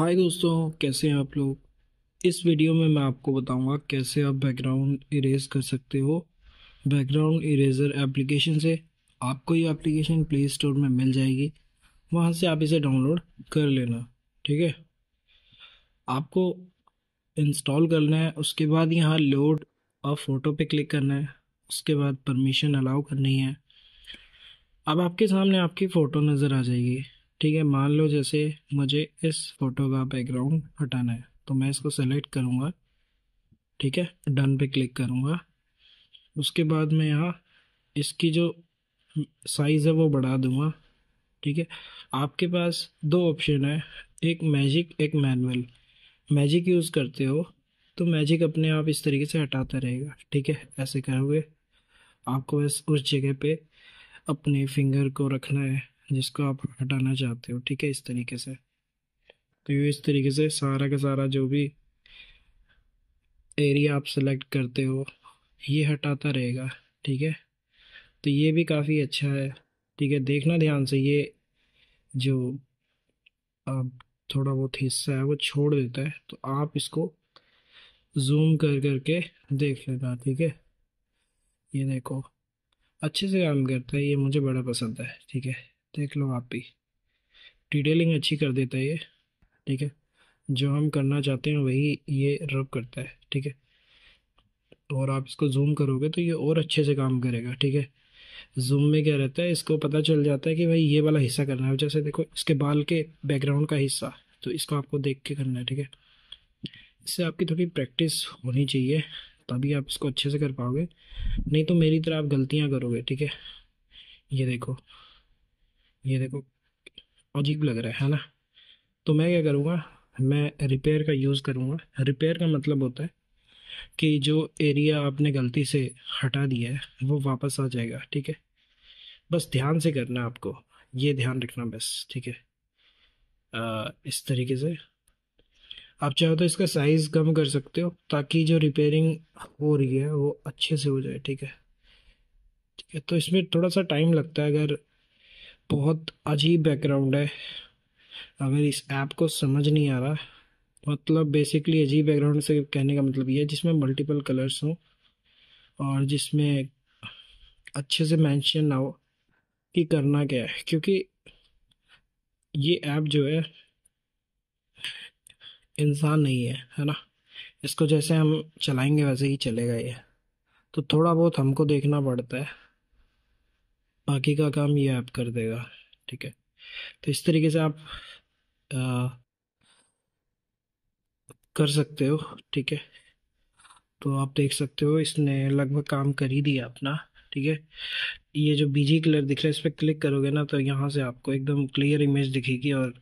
हाय दोस्तों कैसे हैं आप लोग इस वीडियो में मैं आपको बताऊंगा कैसे आप बैकग्राउंड इरेज कर सकते हो बैकग्राउंड इरेज़र एप्लीकेशन से आपको ये एप्लीकेशन प्ले स्टोर में मिल जाएगी वहाँ से आप इसे डाउनलोड कर लेना ठीक है आपको इंस्टॉल करना है उसके बाद यहाँ लोड और फ़ोटो पे क्लिक करना है उसके बाद परमिशन अलाउ करनी है अब आपके सामने आपकी फ़ोटो नज़र आ जाएगी ठीक है मान लो जैसे मुझे इस फोटो का बैकग्राउंड हटाना है तो मैं इसको सेलेक्ट करूँगा ठीक है डन पे क्लिक करूँगा उसके बाद मैं यहाँ इसकी जो साइज़ है वो बढ़ा दूँगा ठीक है आपके पास दो ऑप्शन है एक मैजिक एक मैनुअल मैजिक यूज़ करते हो तो मैजिक अपने आप इस तरीके से हटाता रहेगा ठीक है ऐसे करोगे आपको बस उस जगह पे अपने फिंगर को रखना है जिसको आप हटाना चाहते हो ठीक है इस तरीके से तो ये इस तरीके से सारा का सारा जो भी एरिया आप सेलेक्ट करते हो ये हटाता रहेगा ठीक है तो ये भी काफ़ी अच्छा है ठीक है देखना ध्यान से ये जो आप थोड़ा बहुत हिस्सा है वो छोड़ देता है तो आप इसको जूम कर करके देख लेना ठीक है ये देखो अच्छे से काम करता है ये मुझे बड़ा पसंद है ठीक है देख लो आप भी डिटेलिंग अच्छी कर देता है ये ठीक है जो हम करना चाहते हैं वही ये रब करता है ठीक है और आप इसको जूम करोगे तो ये और अच्छे से काम करेगा ठीक है जूम में क्या रहता है इसको पता चल जाता है कि भाई ये वाला हिस्सा करना है जैसे देखो इसके बाल के बैकग्राउंड का हिस्सा तो इसको आपको देख के करना है ठीक है इससे आपकी थोड़ी प्रैक्टिस होनी चाहिए तभी आप इसको अच्छे से कर पाओगे नहीं तो मेरी तरह आप गलतियाँ करोगे ठीक है ये देखो ये देखो अजीब लग रहा है है ना तो मैं क्या करूँगा मैं रिपेयर का यूज़ करूँगा रिपेयर का मतलब होता है कि जो एरिया आपने गलती से हटा दिया है वो वापस आ जाएगा ठीक है बस ध्यान से करना आपको ये ध्यान रखना बस ठीक है इस तरीके से आप चाहो तो इसका साइज़ कम कर सकते हो ताकि जो रिपेयरिंग हो रही है वो अच्छे से हो जाए ठीक है ठीक है तो इसमें थोड़ा सा टाइम लगता है अगर बहुत अजीब बैकग्राउंड है अगर इस ऐप को समझ नहीं आ रहा मतलब बेसिकली अजीब बैकग्राउंड से कहने का मतलब ये है जिसमें मल्टीपल कलर्स हों और जिसमें अच्छे से मेंशन ना हो कि करना क्या है क्योंकि ये ऐप जो है इंसान नहीं है है ना इसको जैसे हम चलाएंगे वैसे ही चलेगा ये तो थोड़ा बहुत हमको देखना पड़ता है बाकी का काम ये ऐप कर देगा ठीक है तो इस तरीके से आप आ, कर सकते हो ठीक है तो आप देख सकते हो इसने लगभग काम कर ही दिया अपना ठीक है ये जो बीजी कलर दिख रहा है इस पर क्लिक करोगे ना तो यहाँ से आपको एकदम क्लियर इमेज दिखेगी और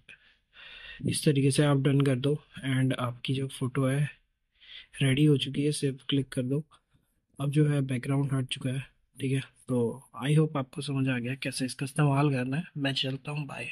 इस तरीके से आप डन कर दो एंड आपकी जो फ़ोटो है रेडी हो चुकी है सिर्फ क्लिक कर दो अब जो है बैकग्राउंड हट चुका है ठीक है तो आई होप आपको समझ आ गया कैसे इसका इस्तेमाल करना है मैं चलता हूँ बाय